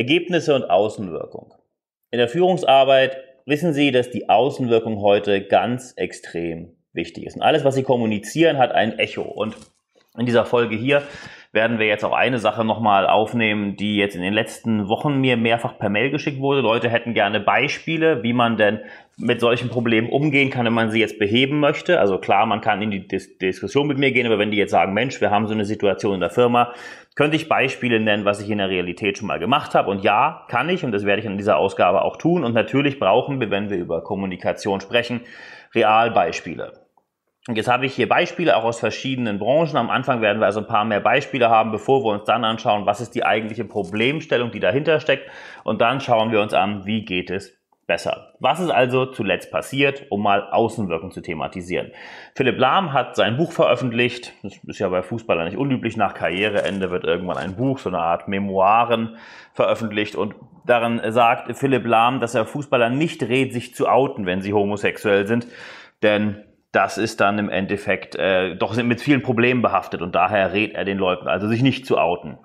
Ergebnisse und Außenwirkung. In der Führungsarbeit wissen Sie, dass die Außenwirkung heute ganz extrem wichtig ist. Und alles, was Sie kommunizieren, hat ein Echo. Und in dieser Folge hier werden wir jetzt auch eine Sache nochmal aufnehmen, die jetzt in den letzten Wochen mir mehrfach per Mail geschickt wurde. Leute hätten gerne Beispiele, wie man denn mit solchen Problemen umgehen kann, wenn man sie jetzt beheben möchte. Also klar, man kann in die Dis Diskussion mit mir gehen, aber wenn die jetzt sagen, Mensch, wir haben so eine Situation in der Firma, könnte ich Beispiele nennen, was ich in der Realität schon mal gemacht habe. Und ja, kann ich und das werde ich in dieser Ausgabe auch tun. Und natürlich brauchen wir, wenn wir über Kommunikation sprechen, Realbeispiele. Und jetzt habe ich hier Beispiele auch aus verschiedenen Branchen. Am Anfang werden wir also ein paar mehr Beispiele haben, bevor wir uns dann anschauen, was ist die eigentliche Problemstellung, die dahinter steckt. Und dann schauen wir uns an, wie geht es besser. Was ist also zuletzt passiert, um mal Außenwirkung zu thematisieren? Philipp Lahm hat sein Buch veröffentlicht. Das ist ja bei Fußballern nicht unüblich. Nach Karriereende wird irgendwann ein Buch, so eine Art Memoiren veröffentlicht und darin sagt Philipp Lahm, dass er Fußballer nicht rät, sich zu outen, wenn sie homosexuell sind. Denn das ist dann im Endeffekt äh, doch sind mit vielen Problemen behaftet und daher rät er den Leuten also sich nicht zu outen.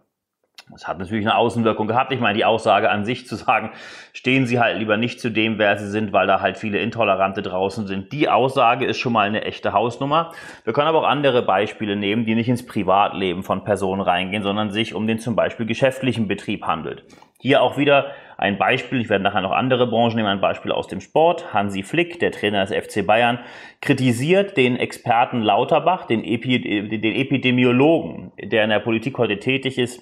Das hat natürlich eine Außenwirkung gehabt. Ich meine, die Aussage an sich zu sagen, stehen Sie halt lieber nicht zu dem, wer Sie sind, weil da halt viele Intolerante draußen sind. Die Aussage ist schon mal eine echte Hausnummer. Wir können aber auch andere Beispiele nehmen, die nicht ins Privatleben von Personen reingehen, sondern sich um den zum Beispiel geschäftlichen Betrieb handelt. Hier auch wieder ein Beispiel, ich werde nachher noch andere Branchen nehmen, ein Beispiel aus dem Sport. Hansi Flick, der Trainer des FC Bayern, kritisiert den Experten Lauterbach, den, Epi den Epidemiologen, der in der Politik heute tätig ist,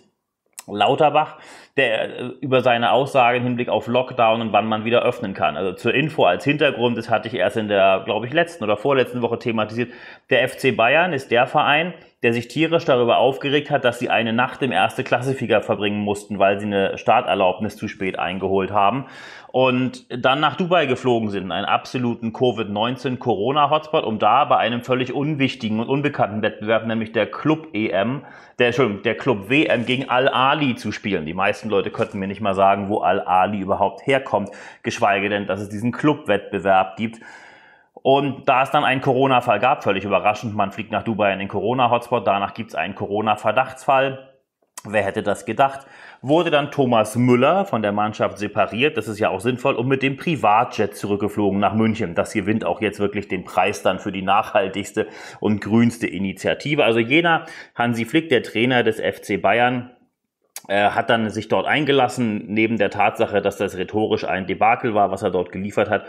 Lauterbach, der äh, über seine Aussagen im Hinblick auf Lockdown und wann man wieder öffnen kann. Also zur Info als Hintergrund, das hatte ich erst in der, glaube ich, letzten oder vorletzten Woche thematisiert. Der FC Bayern ist der Verein, der sich tierisch darüber aufgeregt hat, dass sie eine Nacht im erste Klassifieger verbringen mussten, weil sie eine Starterlaubnis zu spät eingeholt haben und dann nach Dubai geflogen sind, einen absoluten Covid-19 Corona-Hotspot, um da bei einem völlig unwichtigen und unbekannten Wettbewerb, nämlich der Club EM, der, Entschuldigung, der Club WM gegen Al-Ali zu spielen. Die meisten Leute könnten mir nicht mal sagen, wo Al-Ali überhaupt herkommt, geschweige denn, dass es diesen Clubwettbewerb gibt. Und da es dann einen Corona-Fall gab, völlig überraschend, man fliegt nach Dubai in den Corona-Hotspot, danach gibt es einen Corona-Verdachtsfall. Wer hätte das gedacht? Wurde dann Thomas Müller von der Mannschaft separiert, das ist ja auch sinnvoll, und mit dem Privatjet zurückgeflogen nach München. Das gewinnt auch jetzt wirklich den Preis dann für die nachhaltigste und grünste Initiative. Also jener Hansi Flick, der Trainer des FC Bayern, äh, hat dann sich dort eingelassen, neben der Tatsache, dass das rhetorisch ein Debakel war, was er dort geliefert hat,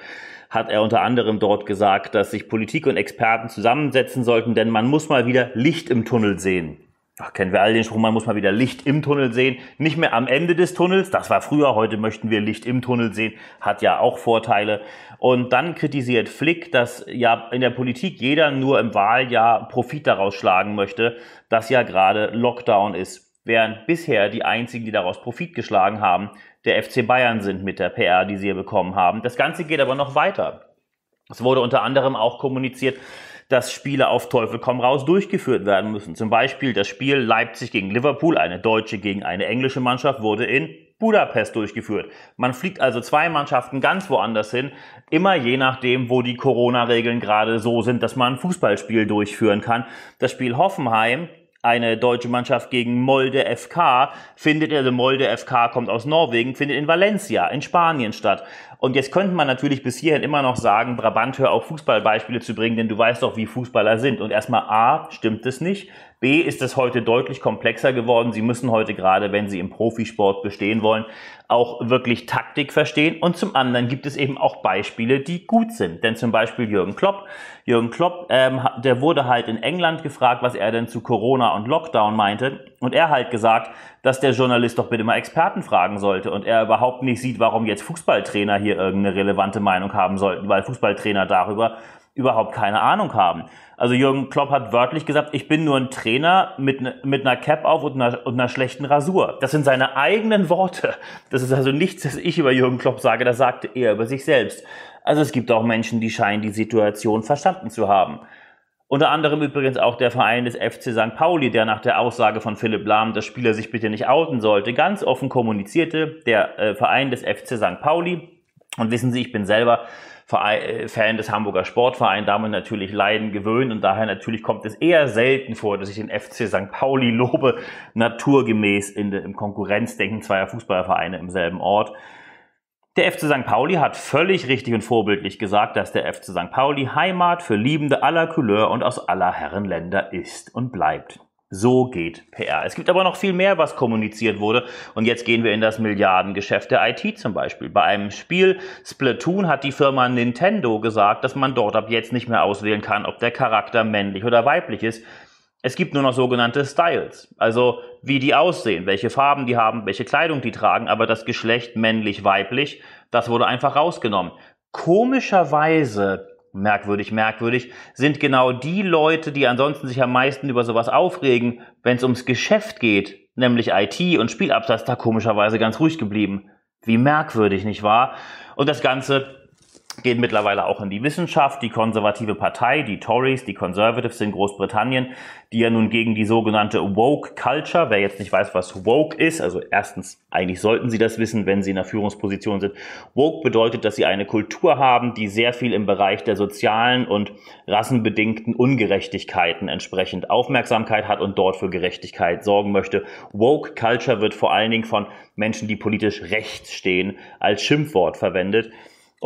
hat er unter anderem dort gesagt, dass sich Politik und Experten zusammensetzen sollten, denn man muss mal wieder Licht im Tunnel sehen. Ach, kennen wir alle den Spruch, man muss mal wieder Licht im Tunnel sehen. Nicht mehr am Ende des Tunnels, das war früher, heute möchten wir Licht im Tunnel sehen, hat ja auch Vorteile. Und dann kritisiert Flick, dass ja in der Politik jeder nur im Wahljahr Profit daraus schlagen möchte, dass ja gerade Lockdown ist. Während bisher die einzigen, die daraus Profit geschlagen haben, der FC Bayern sind mit der PR, die sie hier bekommen haben. Das Ganze geht aber noch weiter. Es wurde unter anderem auch kommuniziert, dass Spiele auf Teufel komm raus durchgeführt werden müssen. Zum Beispiel das Spiel Leipzig gegen Liverpool, eine deutsche gegen eine englische Mannschaft, wurde in Budapest durchgeführt. Man fliegt also zwei Mannschaften ganz woanders hin, immer je nachdem, wo die Corona-Regeln gerade so sind, dass man ein Fußballspiel durchführen kann. Das Spiel Hoffenheim eine deutsche Mannschaft gegen Molde FK findet, also Molde FK kommt aus Norwegen, findet in Valencia in Spanien statt. Und jetzt könnte man natürlich bis hierhin immer noch sagen, Brabant, hör auf Fußballbeispiele zu bringen, denn du weißt doch, wie Fußballer sind. Und erstmal A, stimmt es nicht. B, ist es heute deutlich komplexer geworden. Sie müssen heute gerade, wenn sie im Profisport bestehen wollen, auch wirklich Taktik verstehen. Und zum anderen gibt es eben auch Beispiele, die gut sind. Denn zum Beispiel Jürgen Klopp. Jürgen Klopp, ähm, der wurde halt in England gefragt, was er denn zu Corona und Lockdown meinte. Und er halt gesagt, dass der Journalist doch bitte mal Experten fragen sollte. Und er überhaupt nicht sieht, warum jetzt Fußballtrainer hier irgendeine relevante Meinung haben sollten, weil Fußballtrainer darüber überhaupt keine Ahnung haben. Also Jürgen Klopp hat wörtlich gesagt, ich bin nur ein Trainer mit, ne, mit einer Cap auf und einer, und einer schlechten Rasur. Das sind seine eigenen Worte. Das ist also nichts, das ich über Jürgen Klopp sage, das sagte er über sich selbst. Also es gibt auch Menschen, die scheinen die Situation verstanden zu haben. Unter anderem übrigens auch der Verein des FC St. Pauli, der nach der Aussage von Philipp Lahm, dass Spieler sich bitte nicht outen sollte, ganz offen kommunizierte, der äh, Verein des FC St. Pauli und wissen Sie, ich bin selber äh, Fan des Hamburger Sportvereins, damit natürlich Leiden gewöhnt und daher natürlich kommt es eher selten vor, dass ich den FC St. Pauli lobe, naturgemäß in de, im Konkurrenzdenken zweier Fußballvereine im selben Ort. Der FC St. Pauli hat völlig richtig und vorbildlich gesagt, dass der FC St. Pauli Heimat für Liebende aller Couleur und aus aller Herrenländer ist und bleibt. So geht PR. Es gibt aber noch viel mehr, was kommuniziert wurde. Und jetzt gehen wir in das Milliardengeschäft der IT zum Beispiel. Bei einem Spiel Splatoon hat die Firma Nintendo gesagt, dass man dort ab jetzt nicht mehr auswählen kann, ob der Charakter männlich oder weiblich ist. Es gibt nur noch sogenannte Styles, also wie die aussehen, welche Farben die haben, welche Kleidung die tragen, aber das Geschlecht männlich-weiblich, das wurde einfach rausgenommen. Komischerweise merkwürdig, merkwürdig, sind genau die Leute, die ansonsten sich am meisten über sowas aufregen, wenn es ums Geschäft geht, nämlich IT und Spielabsatz, da komischerweise ganz ruhig geblieben. Wie merkwürdig, nicht wahr? Und das Ganze gehen mittlerweile auch in die Wissenschaft. Die konservative Partei, die Tories, die Conservatives in Großbritannien, die ja nun gegen die sogenannte Woke Culture, wer jetzt nicht weiß, was Woke ist, also erstens, eigentlich sollten Sie das wissen, wenn Sie in einer Führungsposition sind. Woke bedeutet, dass Sie eine Kultur haben, die sehr viel im Bereich der sozialen und rassenbedingten Ungerechtigkeiten entsprechend Aufmerksamkeit hat und dort für Gerechtigkeit sorgen möchte. Woke Culture wird vor allen Dingen von Menschen, die politisch rechts stehen, als Schimpfwort verwendet.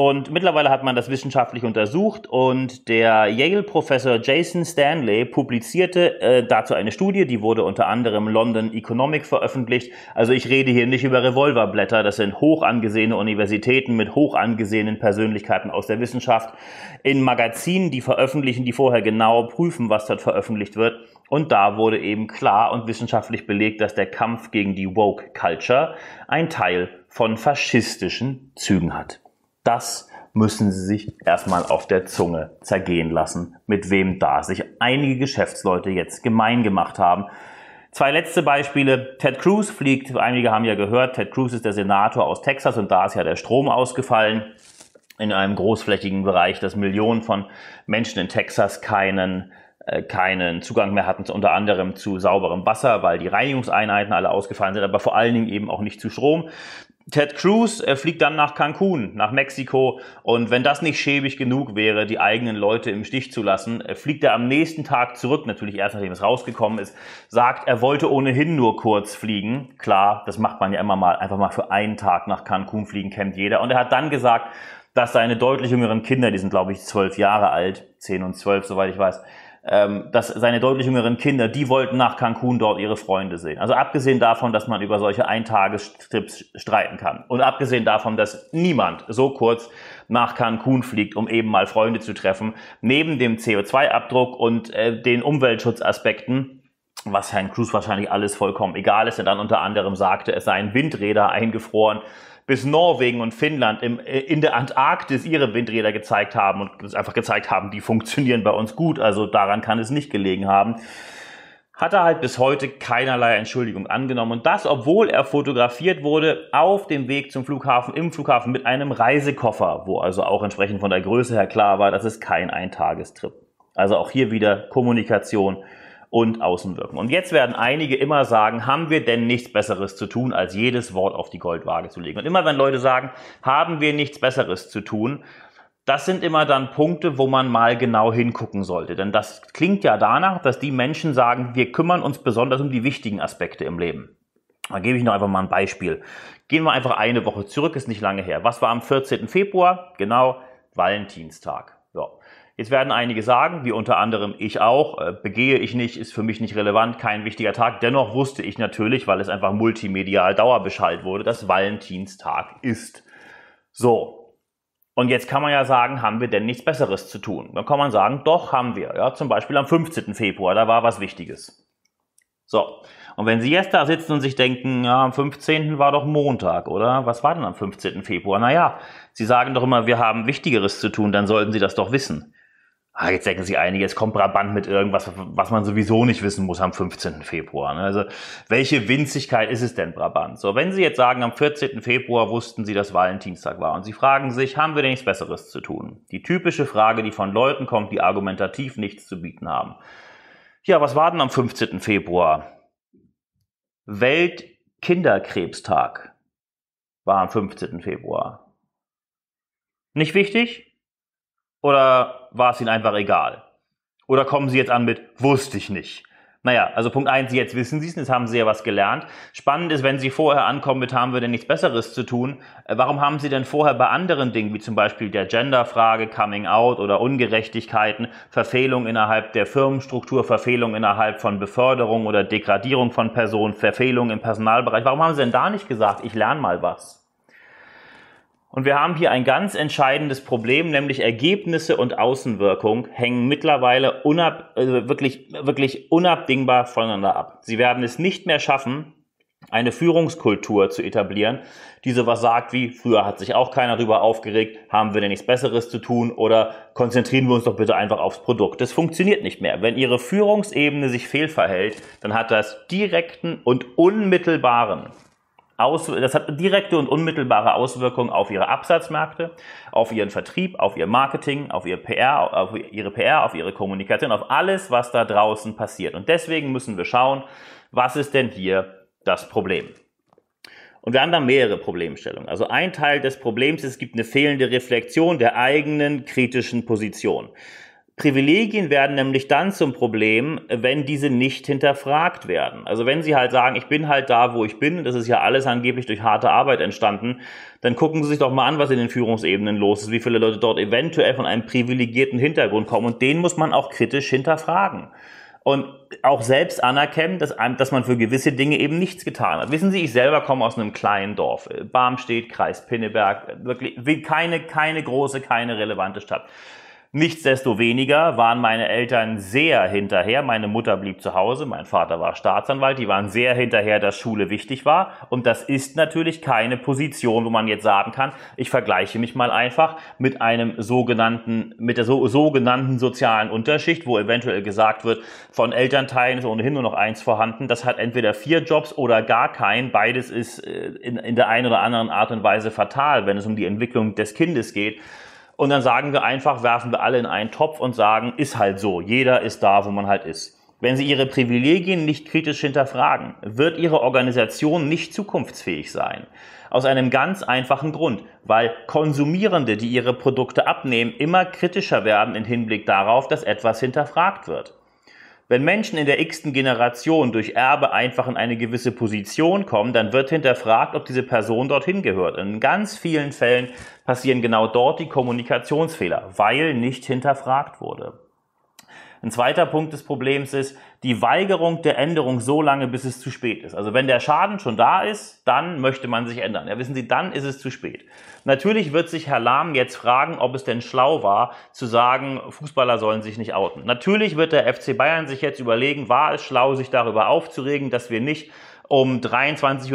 Und mittlerweile hat man das wissenschaftlich untersucht und der Yale-Professor Jason Stanley publizierte äh, dazu eine Studie, die wurde unter anderem London Economic veröffentlicht. Also ich rede hier nicht über Revolverblätter, das sind hoch angesehene Universitäten mit hoch angesehenen Persönlichkeiten aus der Wissenschaft in Magazinen, die veröffentlichen, die vorher genau prüfen, was dort veröffentlicht wird. Und da wurde eben klar und wissenschaftlich belegt, dass der Kampf gegen die Woke Culture ein Teil von faschistischen Zügen hat. Das müssen Sie sich erstmal auf der Zunge zergehen lassen, mit wem da sich einige Geschäftsleute jetzt gemein gemacht haben. Zwei letzte Beispiele. Ted Cruz fliegt, einige haben ja gehört, Ted Cruz ist der Senator aus Texas und da ist ja der Strom ausgefallen in einem großflächigen Bereich, dass Millionen von Menschen in Texas keinen äh, keinen Zugang mehr hatten, unter anderem zu sauberem Wasser, weil die Reinigungseinheiten alle ausgefallen sind, aber vor allen Dingen eben auch nicht zu Strom. Ted Cruz fliegt dann nach Cancun, nach Mexiko. Und wenn das nicht schäbig genug wäre, die eigenen Leute im Stich zu lassen, äh, fliegt er am nächsten Tag zurück, natürlich erst nachdem es rausgekommen ist, sagt, er wollte ohnehin nur kurz fliegen. Klar, das macht man ja immer mal, einfach mal für einen Tag nach Cancun fliegen, kennt jeder. Und er hat dann gesagt, dass seine deutlich jüngeren Kinder, die sind glaube ich zwölf Jahre alt, zehn und zwölf, soweit ich weiß, ähm, dass seine deutlich jüngeren Kinder, die wollten nach Cancun dort ihre Freunde sehen. Also abgesehen davon, dass man über solche Eintagestrips streiten kann und abgesehen davon, dass niemand so kurz nach Cancun fliegt, um eben mal Freunde zu treffen, neben dem CO2-Abdruck und äh, den Umweltschutzaspekten, was Herrn Cruz wahrscheinlich alles vollkommen egal ist. Er dann unter anderem sagte, es seien Windräder eingefroren bis Norwegen und Finnland im, äh, in der Antarktis ihre Windräder gezeigt haben und es einfach gezeigt haben, die funktionieren bei uns gut, also daran kann es nicht gelegen haben hat er halt bis heute keinerlei Entschuldigung angenommen. Und das, obwohl er fotografiert wurde auf dem Weg zum Flughafen, im Flughafen mit einem Reisekoffer, wo also auch entsprechend von der Größe her klar war, das ist kein Eintagestrip. Also auch hier wieder Kommunikation und Außenwirken. Und jetzt werden einige immer sagen, haben wir denn nichts Besseres zu tun, als jedes Wort auf die Goldwaage zu legen? Und immer wenn Leute sagen, haben wir nichts Besseres zu tun, das sind immer dann Punkte, wo man mal genau hingucken sollte. Denn das klingt ja danach, dass die Menschen sagen, wir kümmern uns besonders um die wichtigen Aspekte im Leben. Da gebe ich noch einfach mal ein Beispiel. Gehen wir einfach eine Woche zurück, ist nicht lange her. Was war am 14. Februar? Genau, Valentinstag. Jetzt werden einige sagen, wie unter anderem ich auch, äh, begehe ich nicht, ist für mich nicht relevant, kein wichtiger Tag. Dennoch wusste ich natürlich, weil es einfach multimedial Dauerbescheid wurde, dass Valentinstag ist. So. Und jetzt kann man ja sagen, haben wir denn nichts Besseres zu tun? Dann kann man sagen, doch haben wir. Ja, zum Beispiel am 15. Februar, da war was Wichtiges. So. Und wenn Sie jetzt da sitzen und sich denken, ja, am 15. war doch Montag, oder? Was war denn am 15. Februar? Naja, Sie sagen doch immer, wir haben Wichtigeres zu tun, dann sollten Sie das doch wissen ah, jetzt denken sich einige, es kommt Brabant mit irgendwas, was man sowieso nicht wissen muss am 15. Februar. Ne? Also welche Winzigkeit ist es denn Brabant? So, wenn Sie jetzt sagen, am 14. Februar wussten Sie, dass Valentinstag war und Sie fragen sich, haben wir denn nichts Besseres zu tun? Die typische Frage, die von Leuten kommt, die argumentativ nichts zu bieten haben. Ja, was war denn am 15. Februar? Weltkinderkrebstag war am 15. Februar. Nicht wichtig? Oder war es ihnen einfach egal? Oder kommen sie jetzt an mit, wusste ich nicht? Naja, also Punkt eins, jetzt wissen Sie es, jetzt haben Sie ja was gelernt. Spannend ist, wenn Sie vorher ankommen mit, haben wir denn nichts Besseres zu tun, äh, warum haben Sie denn vorher bei anderen Dingen, wie zum Beispiel der Genderfrage, Coming Out oder Ungerechtigkeiten, Verfehlung innerhalb der Firmenstruktur, Verfehlung innerhalb von Beförderung oder Degradierung von Personen, Verfehlung im Personalbereich, warum haben Sie denn da nicht gesagt, ich lerne mal was? Und wir haben hier ein ganz entscheidendes Problem, nämlich Ergebnisse und Außenwirkung hängen mittlerweile unab, also wirklich, wirklich unabdingbar voneinander ab. Sie werden es nicht mehr schaffen, eine Führungskultur zu etablieren, die sowas sagt wie, früher hat sich auch keiner darüber aufgeregt, haben wir denn nichts Besseres zu tun oder konzentrieren wir uns doch bitte einfach aufs Produkt. Das funktioniert nicht mehr. Wenn Ihre Führungsebene sich fehlverhält, dann hat das direkten und unmittelbaren aus, das hat direkte und unmittelbare Auswirkungen auf ihre Absatzmärkte, auf ihren Vertrieb, auf ihr Marketing, auf ihr PR, auf ihre PR, auf ihre Kommunikation, auf alles, was da draußen passiert. Und deswegen müssen wir schauen, was ist denn hier das Problem? Und wir haben da mehrere Problemstellungen. Also ein Teil des Problems ist, es gibt eine fehlende Reflexion der eigenen kritischen Position. Privilegien werden nämlich dann zum Problem, wenn diese nicht hinterfragt werden. Also wenn sie halt sagen, ich bin halt da, wo ich bin, das ist ja alles angeblich durch harte Arbeit entstanden, dann gucken sie sich doch mal an, was in den Führungsebenen los ist, wie viele Leute dort eventuell von einem privilegierten Hintergrund kommen und den muss man auch kritisch hinterfragen. Und auch selbst anerkennen, dass, einem, dass man für gewisse Dinge eben nichts getan hat. Wissen Sie, ich selber komme aus einem kleinen Dorf. Äh, Barmstedt, Kreis Pinneberg, wirklich keine, keine große, keine relevante Stadt. Nichtsdestoweniger waren meine Eltern sehr hinterher. Meine Mutter blieb zu Hause, mein Vater war Staatsanwalt. Die waren sehr hinterher, dass Schule wichtig war. Und das ist natürlich keine Position, wo man jetzt sagen kann, ich vergleiche mich mal einfach mit einem sogenannten, mit der so, sogenannten sozialen Unterschicht, wo eventuell gesagt wird, von Elternteilen ist ohnehin nur noch eins vorhanden. Das hat entweder vier Jobs oder gar keinen. Beides ist äh, in, in der einen oder anderen Art und Weise fatal, wenn es um die Entwicklung des Kindes geht. Und dann sagen wir einfach, werfen wir alle in einen Topf und sagen, ist halt so, jeder ist da, wo man halt ist. Wenn Sie Ihre Privilegien nicht kritisch hinterfragen, wird Ihre Organisation nicht zukunftsfähig sein. Aus einem ganz einfachen Grund, weil Konsumierende, die ihre Produkte abnehmen, immer kritischer werden im Hinblick darauf, dass etwas hinterfragt wird. Wenn Menschen in der x-ten Generation durch Erbe einfach in eine gewisse Position kommen, dann wird hinterfragt, ob diese Person dorthin gehört. In ganz vielen Fällen passieren genau dort die Kommunikationsfehler, weil nicht hinterfragt wurde. Ein zweiter Punkt des Problems ist die Weigerung der Änderung so lange, bis es zu spät ist. Also wenn der Schaden schon da ist, dann möchte man sich ändern. Ja, wissen Sie, dann ist es zu spät. Natürlich wird sich Herr Lahm jetzt fragen, ob es denn schlau war, zu sagen, Fußballer sollen sich nicht outen. Natürlich wird der FC Bayern sich jetzt überlegen, war es schlau, sich darüber aufzuregen, dass wir nicht um 23.57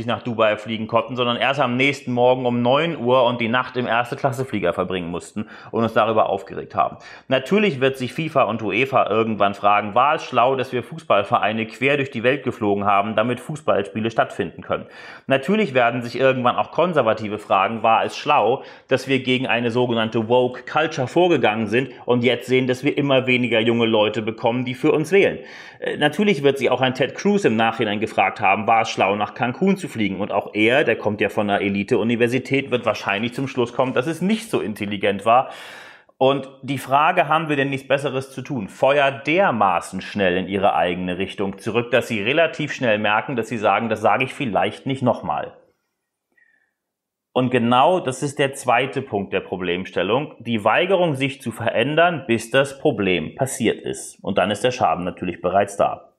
Uhr nach Dubai fliegen konnten, sondern erst am nächsten Morgen um 9 Uhr und die Nacht im Erste-Klasse-Flieger verbringen mussten und uns darüber aufgeregt haben. Natürlich wird sich FIFA und UEFA irgendwann fragen, war es schlau, dass wir Fußballvereine quer durch die Welt geflogen haben, damit Fußballspiele stattfinden können. Natürlich werden sich irgendwann auch Konservative fragen, war es schlau, dass wir gegen eine sogenannte Woke Culture vorgegangen sind und jetzt sehen, dass wir immer weniger junge Leute bekommen, die für uns wählen. Äh, natürlich wird sich auch ein Ted Cruz im Nachhinein gefragt, gefragt haben, war es schlau, nach Cancun zu fliegen. Und auch er, der kommt ja von einer Elite-Universität, wird wahrscheinlich zum Schluss kommen, dass es nicht so intelligent war. Und die Frage, haben wir denn nichts Besseres zu tun, Feuer dermaßen schnell in ihre eigene Richtung zurück, dass sie relativ schnell merken, dass sie sagen, das sage ich vielleicht nicht nochmal. Und genau das ist der zweite Punkt der Problemstellung, die Weigerung, sich zu verändern, bis das Problem passiert ist. Und dann ist der Schaden natürlich bereits da.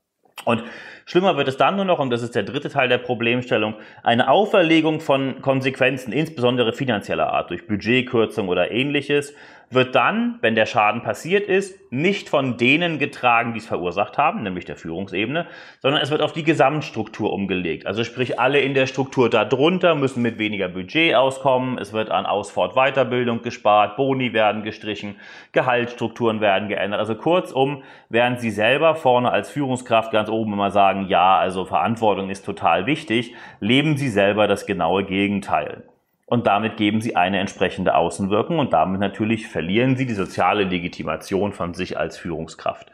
Und schlimmer wird es dann nur noch, und das ist der dritte Teil der Problemstellung, eine Auferlegung von Konsequenzen, insbesondere finanzieller Art, durch Budgetkürzung oder ähnliches, wird dann, wenn der Schaden passiert ist, nicht von denen getragen, die es verursacht haben, nämlich der Führungsebene, sondern es wird auf die Gesamtstruktur umgelegt. Also sprich, alle in der Struktur darunter müssen mit weniger Budget auskommen, es wird an Ausfort Weiterbildung gespart, Boni werden gestrichen, Gehaltsstrukturen werden geändert. Also kurzum, während Sie selber vorne als Führungskraft ganz oben immer sagen, ja, also Verantwortung ist total wichtig, leben Sie selber das genaue Gegenteil und damit geben sie eine entsprechende Außenwirkung und damit natürlich verlieren sie die soziale Legitimation von sich als Führungskraft.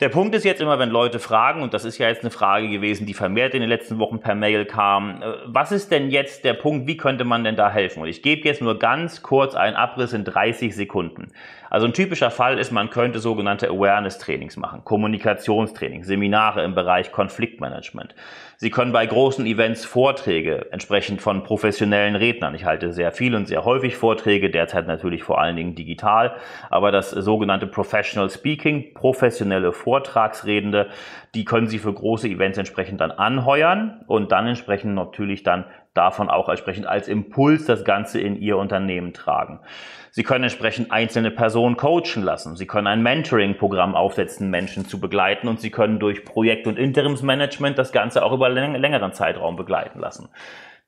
Der Punkt ist jetzt immer, wenn Leute fragen, und das ist ja jetzt eine Frage gewesen, die vermehrt in den letzten Wochen per Mail kam, äh, was ist denn jetzt der Punkt, wie könnte man denn da helfen? Und ich gebe jetzt nur ganz kurz einen Abriss in 30 Sekunden. Also ein typischer Fall ist, man könnte sogenannte Awareness-Trainings machen, Kommunikationstraining, Seminare im Bereich Konfliktmanagement. Sie können bei großen Events Vorträge, entsprechend von professionellen Rednern. Ich halte sehr viel und sehr häufig Vorträge, derzeit natürlich vor allen Dingen digital, aber das sogenannte Professional Speaking, professionelle Vortragsredende, die können Sie für große Events entsprechend dann anheuern und dann entsprechend natürlich dann davon auch entsprechend als Impuls das Ganze in Ihr Unternehmen tragen. Sie können entsprechend einzelne Personen coachen lassen. Sie können ein Mentoring-Programm aufsetzen, Menschen zu begleiten und Sie können durch Projekt- und Interimsmanagement das Ganze auch über einen längeren Zeitraum begleiten lassen.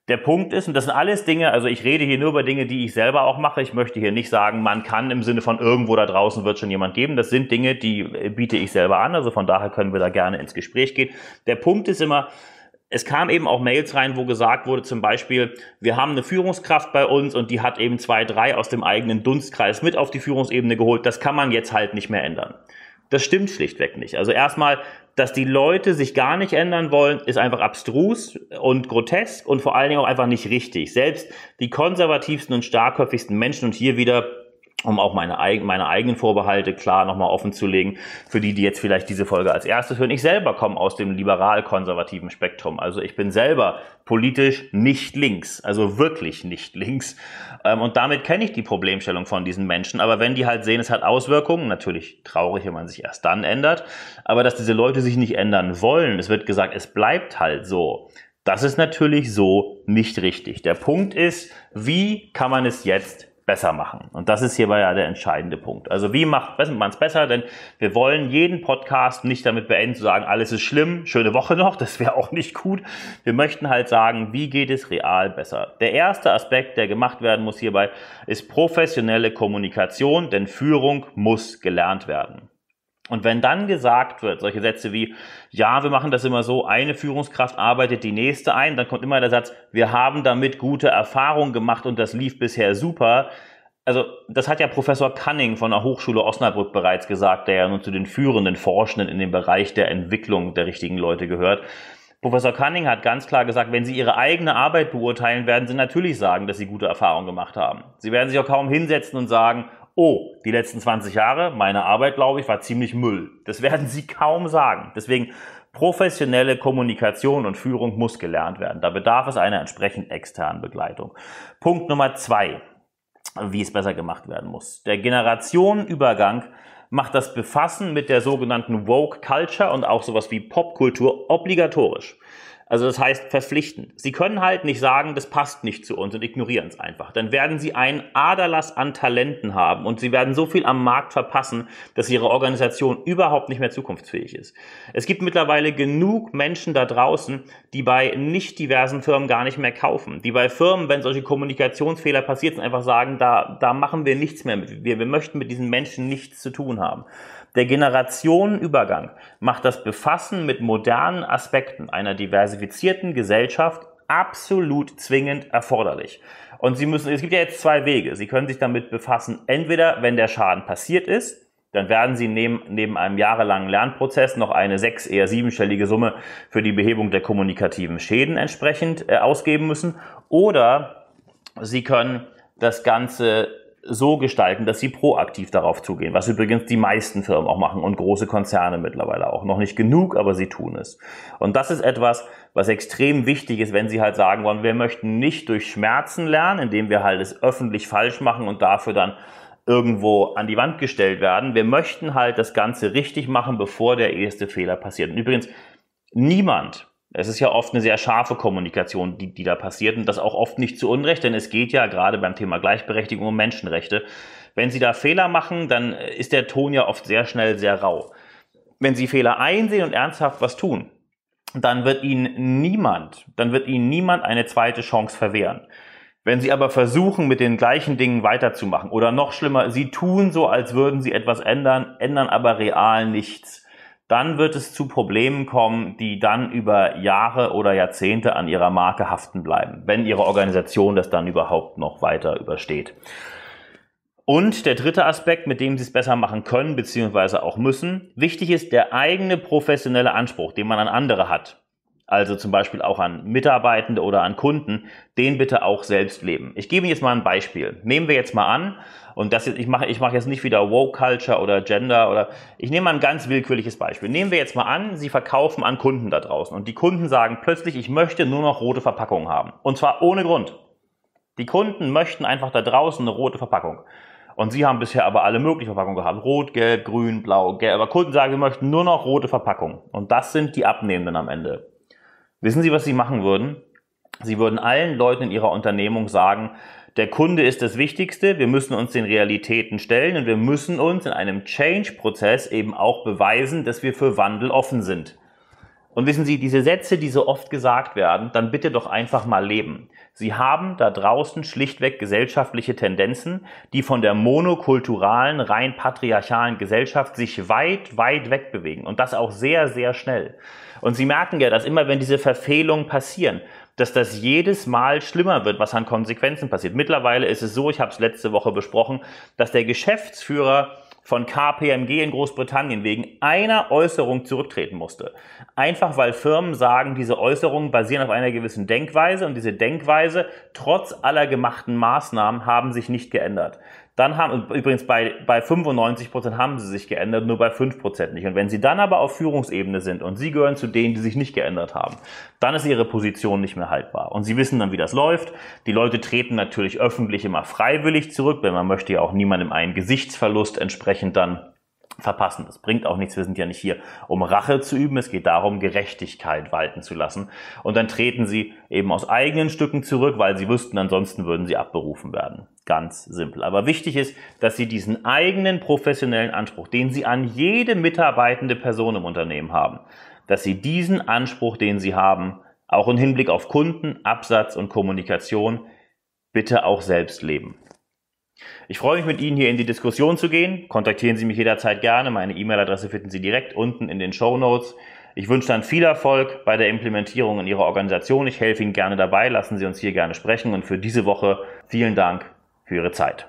Der Punkt ist, und das sind alles Dinge, also ich rede hier nur über Dinge, die ich selber auch mache. Ich möchte hier nicht sagen, man kann im Sinne von irgendwo da draußen wird schon jemand geben. Das sind Dinge, die äh, biete ich selber an. Also von daher können wir da gerne ins Gespräch gehen. Der Punkt ist immer, es kam eben auch Mails rein, wo gesagt wurde, zum Beispiel, wir haben eine Führungskraft bei uns und die hat eben zwei, drei aus dem eigenen Dunstkreis mit auf die Führungsebene geholt. Das kann man jetzt halt nicht mehr ändern. Das stimmt schlichtweg nicht. Also erstmal, dass die Leute sich gar nicht ändern wollen, ist einfach abstrus und grotesk und vor allen Dingen auch einfach nicht richtig. Selbst die konservativsten und starkköpfigsten Menschen und hier wieder um auch meine, meine eigenen Vorbehalte klar nochmal offen zu legen, für die, die jetzt vielleicht diese Folge als erstes hören. Ich selber komme aus dem liberal-konservativen Spektrum. Also ich bin selber politisch nicht links, also wirklich nicht links. Ähm, und damit kenne ich die Problemstellung von diesen Menschen. Aber wenn die halt sehen, es hat Auswirkungen, natürlich traurig, wenn man sich erst dann ändert, aber dass diese Leute sich nicht ändern wollen, es wird gesagt, es bleibt halt so. Das ist natürlich so nicht richtig. Der Punkt ist, wie kann man es jetzt besser machen. Und das ist hierbei ja der entscheidende Punkt. Also wie macht man es besser? Denn wir wollen jeden Podcast nicht damit beenden zu sagen, alles ist schlimm, schöne Woche noch, das wäre auch nicht gut. Wir möchten halt sagen, wie geht es real besser? Der erste Aspekt, der gemacht werden muss hierbei, ist professionelle Kommunikation, denn Führung muss gelernt werden. Und wenn dann gesagt wird, solche Sätze wie, ja, wir machen das immer so, eine Führungskraft arbeitet die nächste ein, dann kommt immer der Satz, wir haben damit gute Erfahrungen gemacht und das lief bisher super. Also das hat ja Professor Cunning von der Hochschule Osnabrück bereits gesagt, der ja nun zu den führenden Forschenden in dem Bereich der Entwicklung der richtigen Leute gehört. Professor Cunning hat ganz klar gesagt, wenn Sie Ihre eigene Arbeit beurteilen, werden Sie natürlich sagen, dass Sie gute Erfahrungen gemacht haben. Sie werden sich auch kaum hinsetzen und sagen, oh, die letzten 20 Jahre, meine Arbeit, glaube ich, war ziemlich Müll. Das werden sie kaum sagen. Deswegen Professionelle Kommunikation und Führung muss gelernt werden. Da bedarf es einer entsprechend externen Begleitung. Punkt Nummer zwei, wie es besser gemacht werden muss. Der Generationenübergang macht das Befassen mit der sogenannten Woke Culture und auch sowas wie Popkultur obligatorisch. Also das heißt verpflichten. Sie können halt nicht sagen, das passt nicht zu uns und ignorieren es einfach. Dann werden Sie einen Aderlass an Talenten haben und Sie werden so viel am Markt verpassen, dass Ihre Organisation überhaupt nicht mehr zukunftsfähig ist. Es gibt mittlerweile genug Menschen da draußen, die bei nicht diversen Firmen gar nicht mehr kaufen, die bei Firmen, wenn solche Kommunikationsfehler passiert sind, einfach sagen, da, da machen wir nichts mehr mit. Wir, wir möchten mit diesen Menschen nichts zu tun haben. Der Generationenübergang macht das Befassen mit modernen Aspekten einer diversifizierten Gesellschaft absolut zwingend erforderlich. Und Sie müssen, es gibt ja jetzt zwei Wege. Sie können sich damit befassen, entweder wenn der Schaden passiert ist, dann werden Sie neben, neben einem jahrelangen Lernprozess noch eine sechs-, eher siebenstellige Summe für die Behebung der kommunikativen Schäden entsprechend äh, ausgeben müssen. Oder Sie können das Ganze so gestalten, dass sie proaktiv darauf zugehen, was übrigens die meisten Firmen auch machen und große Konzerne mittlerweile auch. Noch nicht genug, aber sie tun es. Und das ist etwas, was extrem wichtig ist, wenn sie halt sagen wollen, wir möchten nicht durch Schmerzen lernen, indem wir halt es öffentlich falsch machen und dafür dann irgendwo an die Wand gestellt werden. Wir möchten halt das Ganze richtig machen, bevor der erste Fehler passiert. Und übrigens, niemand, es ist ja oft eine sehr scharfe Kommunikation, die, die da passiert und das auch oft nicht zu Unrecht, denn es geht ja gerade beim Thema Gleichberechtigung um Menschenrechte. Wenn Sie da Fehler machen, dann ist der Ton ja oft sehr schnell sehr rau. Wenn Sie Fehler einsehen und ernsthaft was tun, dann wird Ihnen niemand, dann wird Ihnen niemand eine zweite Chance verwehren. Wenn Sie aber versuchen, mit den gleichen Dingen weiterzumachen oder noch schlimmer, Sie tun so, als würden Sie etwas ändern, ändern aber real nichts dann wird es zu Problemen kommen, die dann über Jahre oder Jahrzehnte an ihrer Marke haften bleiben, wenn ihre Organisation das dann überhaupt noch weiter übersteht. Und der dritte Aspekt, mit dem sie es besser machen können, bzw. auch müssen, wichtig ist der eigene professionelle Anspruch, den man an andere hat also zum Beispiel auch an Mitarbeitende oder an Kunden, den bitte auch selbst leben. Ich gebe jetzt mal ein Beispiel. Nehmen wir jetzt mal an, und das jetzt, ich mache ich mache jetzt nicht wieder Woke Culture oder Gender oder ich nehme mal ein ganz willkürliches Beispiel. Nehmen wir jetzt mal an, Sie verkaufen an Kunden da draußen und die Kunden sagen plötzlich, ich möchte nur noch rote Verpackungen haben und zwar ohne Grund. Die Kunden möchten einfach da draußen eine rote Verpackung. Und sie haben bisher aber alle möglichen Verpackungen gehabt. Rot, gelb, grün, blau, gelb. Aber Kunden sagen, wir möchten nur noch rote Verpackungen. Und das sind die Abnehmenden am Ende. Wissen Sie, was Sie machen würden? Sie würden allen Leuten in Ihrer Unternehmung sagen, der Kunde ist das Wichtigste, wir müssen uns den Realitäten stellen und wir müssen uns in einem Change-Prozess eben auch beweisen, dass wir für Wandel offen sind. Und wissen Sie, diese Sätze, die so oft gesagt werden, dann bitte doch einfach mal leben. Sie haben da draußen schlichtweg gesellschaftliche Tendenzen, die von der monokulturalen, rein patriarchalen Gesellschaft sich weit, weit wegbewegen und das auch sehr, sehr schnell. Und Sie merken ja, dass immer wenn diese Verfehlungen passieren, dass das jedes Mal schlimmer wird, was an Konsequenzen passiert. Mittlerweile ist es so, ich habe es letzte Woche besprochen, dass der Geschäftsführer von KPMG in Großbritannien wegen einer Äußerung zurücktreten musste. Einfach weil Firmen sagen, diese Äußerungen basieren auf einer gewissen Denkweise und diese Denkweise, trotz aller gemachten Maßnahmen, haben sich nicht geändert. Dann haben, übrigens bei, bei 95 Prozent haben sie sich geändert, nur bei 5 Prozent nicht. Und wenn sie dann aber auf Führungsebene sind und sie gehören zu denen, die sich nicht geändert haben, dann ist ihre Position nicht mehr haltbar. Und sie wissen dann, wie das läuft. Die Leute treten natürlich öffentlich immer freiwillig zurück, denn man möchte ja auch niemandem einen Gesichtsverlust entsprechend dann verpassen. Das bringt auch nichts. Wir sind ja nicht hier, um Rache zu üben. Es geht darum, Gerechtigkeit walten zu lassen. Und dann treten sie eben aus eigenen Stücken zurück, weil sie wüssten, ansonsten würden sie abberufen werden. Ganz simpel. Aber wichtig ist, dass Sie diesen eigenen professionellen Anspruch, den Sie an jede mitarbeitende Person im Unternehmen haben, dass Sie diesen Anspruch, den Sie haben, auch im Hinblick auf Kunden, Absatz und Kommunikation, bitte auch selbst leben. Ich freue mich mit Ihnen hier in die Diskussion zu gehen. Kontaktieren Sie mich jederzeit gerne. Meine E-Mail-Adresse finden Sie direkt unten in den Show Notes. Ich wünsche dann viel Erfolg bei der Implementierung in Ihrer Organisation. Ich helfe Ihnen gerne dabei. Lassen Sie uns hier gerne sprechen. Und für diese Woche vielen Dank für Ihre Zeit.